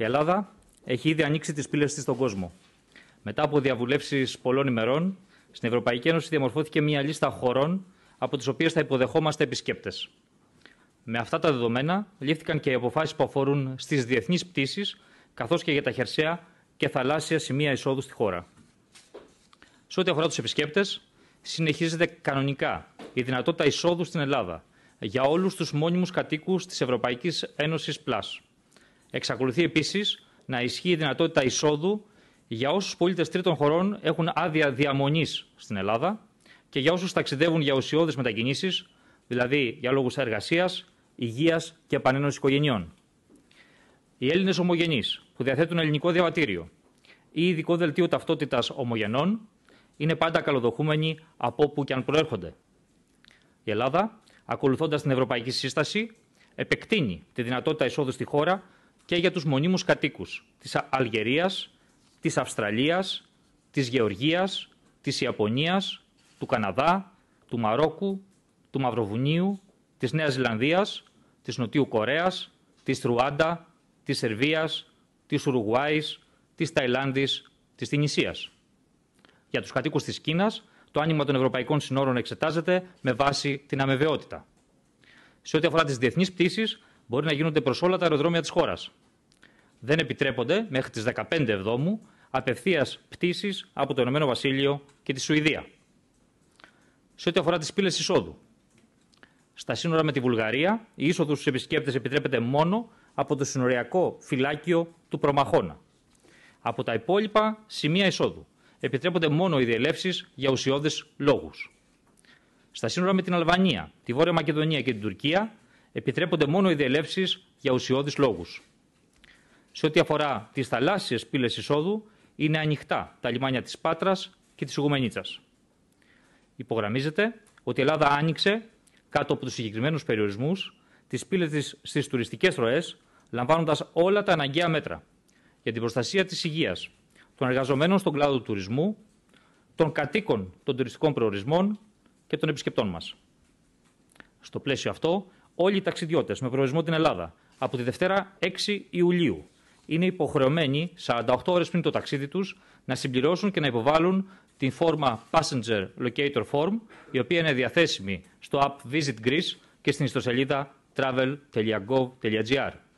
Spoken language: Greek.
Η Ελλάδα έχει ήδη ανοίξει τις πύλες της στον κόσμο. Μετά από διαβουλεύσεις πολλών ημερών, στην Ευρωπαϊκή Ένωση διαμορφώθηκε μια λίστα χωρών από τις οποίες θα υποδεχόμαστε επισκέπτες. Με αυτά τα δεδομένα, λήφθηκαν και οι αποφάσεις που αφορούν στις διεθνείς πτήσεις, καθώς και για τα χερσαία και θαλάσσια σημεία εισόδου στη χώρα. Σε ό,τι αφορά τους επισκέπτες, συνεχίζεται κανονικά η δυνατότητα εισόδου στην Ελλάδα για όλους τους μόνιμους κατοίκους της Ευρωπαϊκής Ένωσης Plus. Εξακολουθεί επίσης να ισχύει η δυνατότητα εισόδου για όσους πολίτες τρίτων χωρών έχουν άδεια διαμονής στην Ελλάδα και για όσους ταξιδεύουν για ουσιώδεις μετακινήσεις, δηλαδή για λόγους εργασίας, υγείας και επανένωσης οικογενειών. Οι Έλληνες ομογενείς που διαθέτουν ελληνικό διαβατήριο ή ειδικό δελτίο ταυτότητας ομογενών είναι πάντα καλοδοχούμενοι από όπου και αν προέρχονται. Η Ελλάδα, ακολουθώντας την Ευρωπαϊκή Σύσταση, επεκτείνει τη δυνατότητα εισόδου στη χώρα και για τους μονίμους κατοίκους της Αλγερίας, της Αυστραλίας, της Γεωργίας, της Ιαπωνίας, του Καναδά, του Μαρόκου, του Μαυροβουνίου, της Νέας Ζηλανδίας, της Νοτιού Κορέας, της Ρουάντα, της Σερβίας, της Ουρουγουάης, της Ταϊλάνδης, της Τινησίας. Για τους κατοίκους της Κίνας, το άνοιγμα των ευρωπαϊκών συνόρων εξετάζεται με βάση την αμεβαιότητα. Σε ό,τι αφορά τις διεθνείς πτήσεις μπορεί να γίνονται προς όλα τα αεροδρόμια της χώρας. Δεν επιτρέπονται μέχρι τις 15 Εβδόμου απευθείας πτήσεις από το Ηνωμένο Βασίλειο και τη Σουηδία. Σε ό,τι αφορά τις πύλες εισόδου. Στα σύνορα με τη Βουλγαρία, η είσοδος στους επισκέπτες επιτρέπεται μόνο από το συνοριακό φυλάκιο του Προμαχώνα. Από τα υπόλοιπα σημεία εισόδου επιτρέπονται μόνο οι διελεύσεις για ουσιώδεις λόγους. Στα σύνορα με την Αλβανία, τη Βόρεια Μακεδονία και την Τουρκία, επιτρέπονται μόνο οι διελεύσεις για ουσιώδεις λόγους. Σε ό,τι αφορά τις θαλάσσιες πύλες εισόδου, είναι ανοιχτά τα λιμάνια της Πάτρας και της Ουγουμενίτσα. Υπογραμμίζεται ότι η Ελλάδα άνοιξε κάτω από τους συγκεκριμένους περιορισμούς τις πύλες της στις τουριστικές ροές, λαμβάνοντας όλα τα αναγκαία μέτρα για την προστασία της υγείας των εργαζομένων στον κλάδο του τουρισμού, των κατοίκων των τουριστικών προορισμών και των επισκεπτών μας. Στο πλαίσιο αυτό, όλοι οι ταξιδιώτες με προορισμό την Ελλάδα από τη Δευτέρα 6 Ιουλίου είναι υποχρεωμένοι 48 ώρες πριν το ταξίδι τους να συμπληρώσουν και να υποβάλουν την φόρμα Passenger Locator Form, η οποία είναι διαθέσιμη στο app Visit Greece και στην ιστοσελίδα travel.gov.gr.